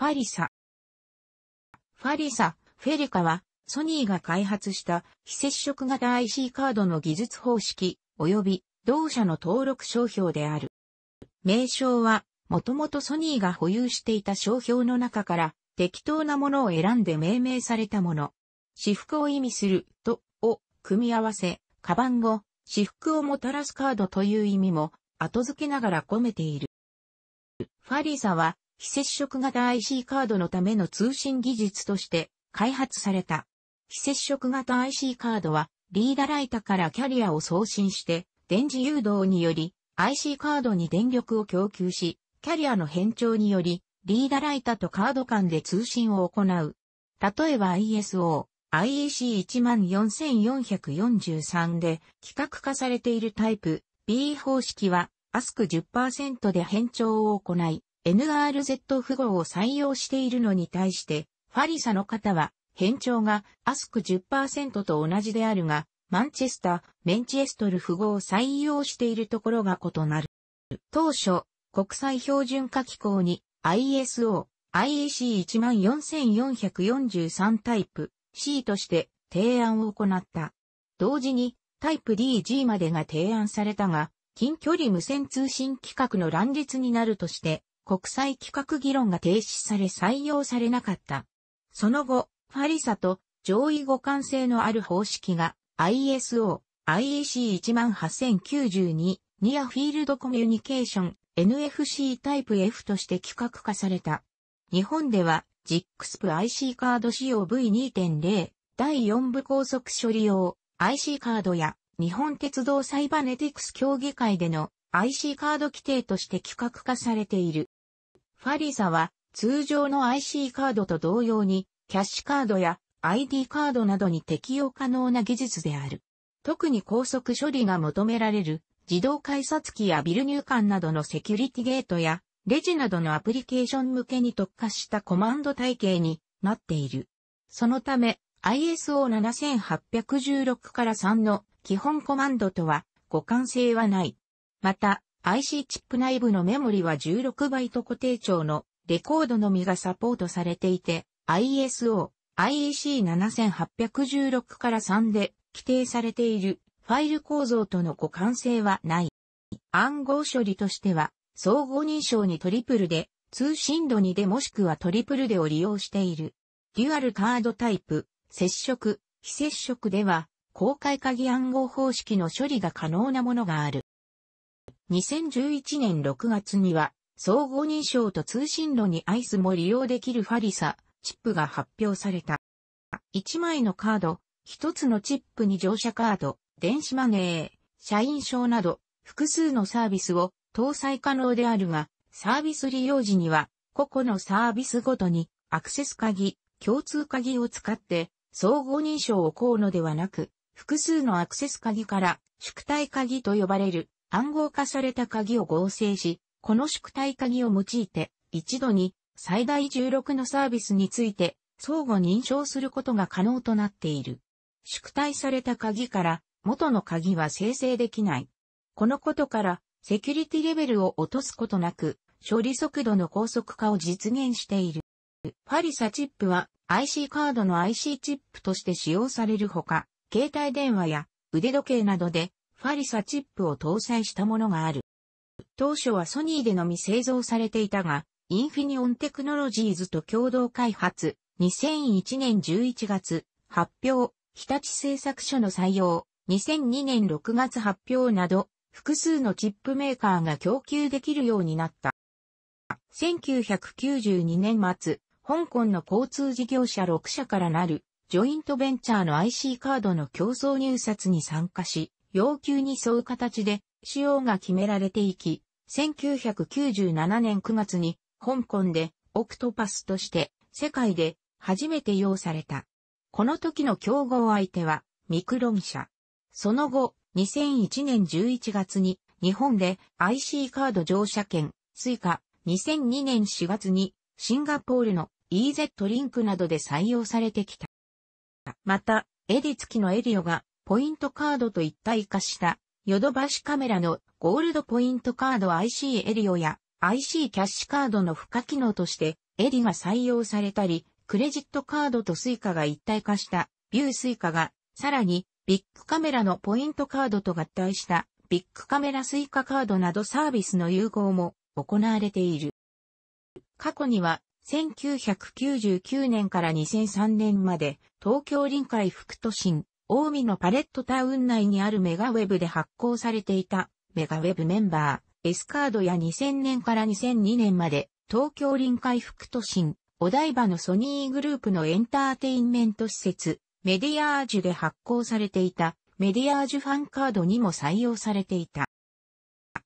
ファリサ。ファリサ、フェリカは、ソニーが開発した非接触型 IC カードの技術方式、及び同社の登録商標である。名称は、もともとソニーが保有していた商標の中から適当なものを選んで命名されたもの。私服を意味するとを組み合わせ、カバン語、私服をもたらすカードという意味も後付けながら込めている。ファリサは非接触型 IC カードのための通信技術として開発された。非接触型 IC カードはリーダライタからキャリアを送信して電磁誘導により IC カードに電力を供給し、キャリアの変調によりリーダライタとカード間で通信を行う。例えば ISO、IEC14443 で規格化されているタイプ B 方式は ASK10% で変調を行い、NRZ 符号を採用しているのに対して、ファリサの方は、変調がアスク10%と同じであるが、マンチェスタ、メンチェストル符号を採用しているところが異なる。当初、国際標準化機構に ISO、IEC14443 タイプ C として提案を行った。同時にタイプ DG までが提案されたが、近距離無線通信規格の乱立になるとして国際規格議論が停止され採用されなかった。その後、ファリサと上位互換性のある方式が ISO、IEC18092、ニアフィールドコミュニケーション、NFC タイプ F として規格化された。日本では、JIXP IC カード仕様 V2.0、第4部高速処理用 IC カードや日本鉄道サイバネティクス協議会での IC カード規定として規格化されている。ファリサは通常の IC カードと同様にキャッシュカードや ID カードなどに適用可能な技術である。特に高速処理が求められる自動改札機やビル入管などのセキュリティゲートやレジなどのアプリケーション向けに特化したコマンド体系になっている。そのため ISO7816 から3の基本コマンドとは互換性はない。また IC チップ内部のメモリは16バイト固定長のレコードのみがサポートされていて、ISO、IEC7816 から3で規定されているファイル構造との互換性はない。暗号処理としては、総合認証にトリプルで、通信度にでもしくはトリプルでを利用している。デュアルカードタイプ、接触、非接触では、公開鍵暗号方式の処理が可能なものがある。2011年6月には、総合認証と通信路にアイスも利用できるファリサ、チップが発表された。1枚のカード、1つのチップに乗車カード、電子マネー、社員証など、複数のサービスを搭載可能であるが、サービス利用時には、個々のサービスごとに、アクセス鍵、共通鍵を使って、総合認証を行うのではなく、複数のアクセス鍵から、宿体鍵と呼ばれる暗号化された鍵を合成し、この宿体鍵を用いて、一度に最大16のサービスについて相互認証することが可能となっている。宿体された鍵から元の鍵は生成できない。このことからセキュリティレベルを落とすことなく処理速度の高速化を実現している。パリサチップは IC カードの IC チップとして使用されるほか、携帯電話や腕時計などでファリサチップを搭載したものがある。当初はソニーでのみ製造されていたが、インフィニオンテクノロジーズと共同開発、2001年11月、発表、日立製作所の採用、2002年6月発表など、複数のチップメーカーが供給できるようになった。1992年末、香港の交通事業者6社からなる、ジョイントベンチャーの IC カードの競争入札に参加し、要求に沿う形で使用が決められていき、1997年9月に香港でオクトパスとして世界で初めて用された。この時の競合相手はミクロン社。その後、2001年11月に日本で IC カード乗車券、スイカ、2002年4月にシンガポールの EZ リンクなどで採用されてきた。また、エディ付きのエリオがポイントカードと一体化したヨドバシカメラのゴールドポイントカード IC エリオや IC キャッシュカードの付加機能としてエリが採用されたり、クレジットカードとスイカが一体化したビュースイカが、さらにビッグカメラのポイントカードと合体したビッグカメラスイカカードなどサービスの融合も行われている。過去には1999年から2003年まで東京臨海副都心近江のパレットタウン内にあるメガウェブで発行されていたメガウェブメンバー、S カードや2000年から2002年まで東京臨海副都心、お台場のソニーグループのエンターテインメント施設、メディアージュで発行されていたメディアージュファンカードにも採用されていた。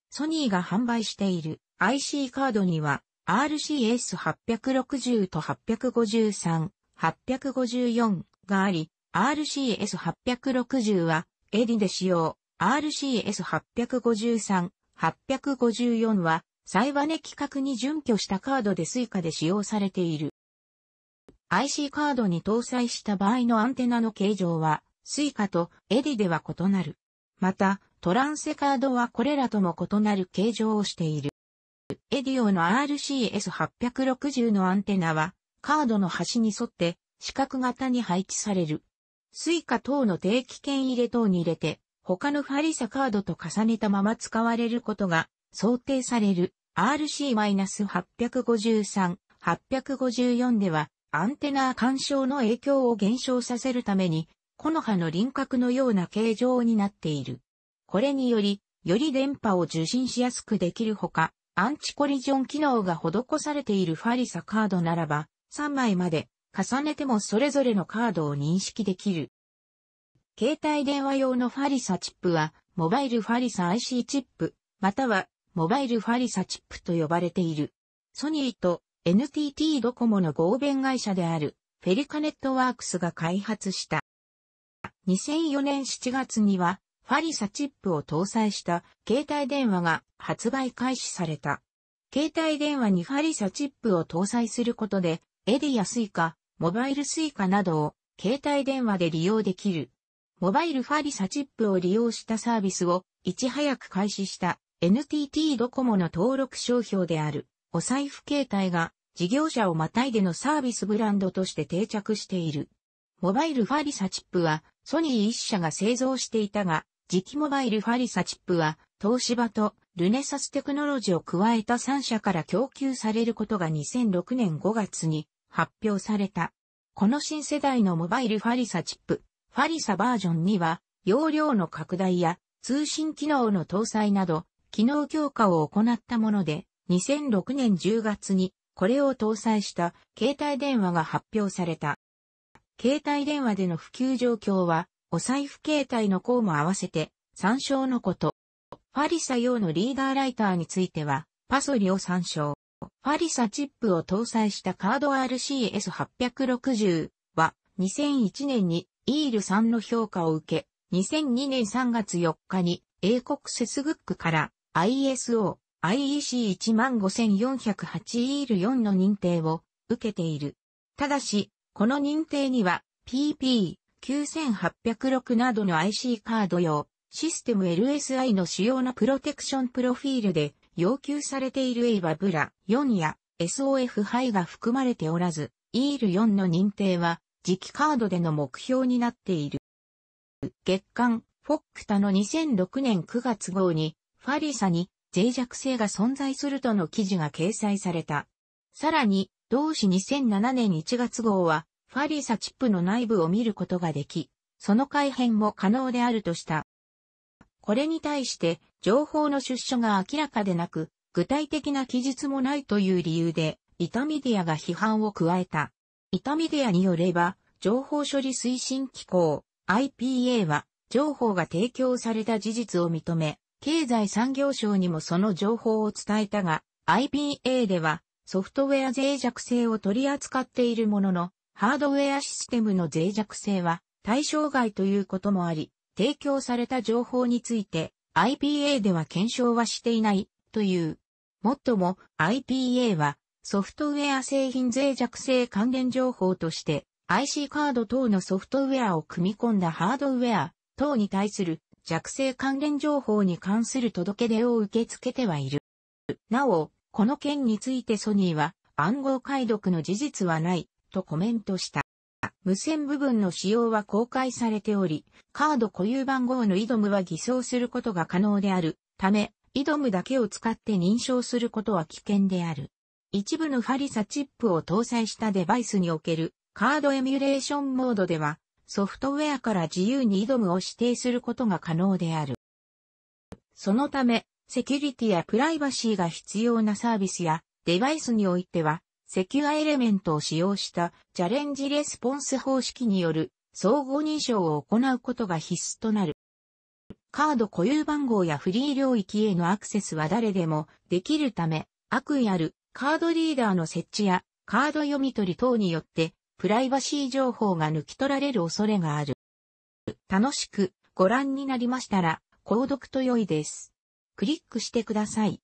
ソニーが販売している IC カードには RCS860 と853、854があり、RCS860 は、エディで使用。RCS853、854は、サイバネ規格に準拠したカードで Suica で使用されている。IC カードに搭載した場合のアンテナの形状は、Suica とエディでは異なる。また、トランセカードはこれらとも異なる形状をしている。エディオの RCS860 のアンテナは、カードの端に沿って、四角型に配置される。スイカ等の定期券入れ等に入れて、他のファリサカードと重ねたまま使われることが想定される RC-853、854ではアンテナ干渉の影響を減少させるために、木の葉の輪郭のような形状になっている。これにより、より電波を受信しやすくできるほか、アンチコリジョン機能が施されているファリサカードならば、3枚まで重ねてもそれぞれのカードを認識できる。携帯電話用のファリサチップは、モバイルファリサ IC チップ、または、モバイルファリサチップと呼ばれている。ソニーと NTT ドコモの合弁会社である、フェリカネットワークスが開発した。2004年7月には、ファリサチップを搭載した携帯電話が発売開始された。携帯電話にファリサチップを搭載することで、エディアスイカ、モバイル suica などを携帯電話で利用できる。モバイルファリサチップを利用したサービスをいち早く開始した NTT ドコモの登録商標であるお財布携帯が事業者をまたいでのサービスブランドとして定着している。モバイルファリサチップはソニー一社が製造していたが、次期モバイルファリサチップは東芝とルネサステクノロジーを加えた3社から供給されることが2006年5月に発表された。この新世代のモバイルファリサチップ、ファリサバージョンには、容量の拡大や通信機能の搭載など、機能強化を行ったもので、2006年10月にこれを搭載した携帯電話が発表された。携帯電話での普及状況は、お財布携帯の項も合わせて参照のこと。ファリサ用のリーダーライターについては、パソリを参照。ファリサチップを搭載したカード RCS860 は2001年にイールさんの評価を受け、2002年3月4日に英国セスグックから ISO、IEC15408 イール4の認定を受けている。ただし、この認定には PP9806 などの IC カード用システム LSI の主要なプロテクションプロフィールで要求されている A はブラ4や SOF イが含まれておらず、イール4の認定は、磁気カードでの目標になっている。月間、フォックタの2006年9月号に、ファリサに脆弱性が存在するとの記事が掲載された。さらに、同誌2007年1月号は、ファリサチップの内部を見ることができ、その改変も可能であるとした。これに対して、情報の出所が明らかでなく、具体的な記述もないという理由で、タミディアが批判を加えた。タミディアによれば、情報処理推進機構、IPA は、情報が提供された事実を認め、経済産業省にもその情報を伝えたが、IPA では、ソフトウェア脆弱性を取り扱っているものの、ハードウェアシステムの脆弱性は対象外ということもあり、提供された情報について IPA では検証はしていないという。もっとも IPA はソフトウェア製品脆弱性関連情報として IC カード等のソフトウェアを組み込んだハードウェア等に対する弱性関連情報に関する届け出を受け付けてはいる。なお、この件についてソニーは暗号解読の事実はないとコメントした。無線部分の使用は公開されており、カード固有番号のイドムは偽装することが可能であるため、イドムだけを使って認証することは危険である。一部のファリサチップを搭載したデバイスにおけるカードエミュレーションモードでは、ソフトウェアから自由にイドムを指定することが可能である。そのため、セキュリティやプライバシーが必要なサービスやデバイスにおいては、セキュアエレメントを使用したチャレンジレスポンス方式による相互認証を行うことが必須となる。カード固有番号やフリー領域へのアクセスは誰でもできるため、悪意あるカードリーダーの設置やカード読み取り等によってプライバシー情報が抜き取られる恐れがある。楽しくご覧になりましたら、購読と良いです。クリックしてください。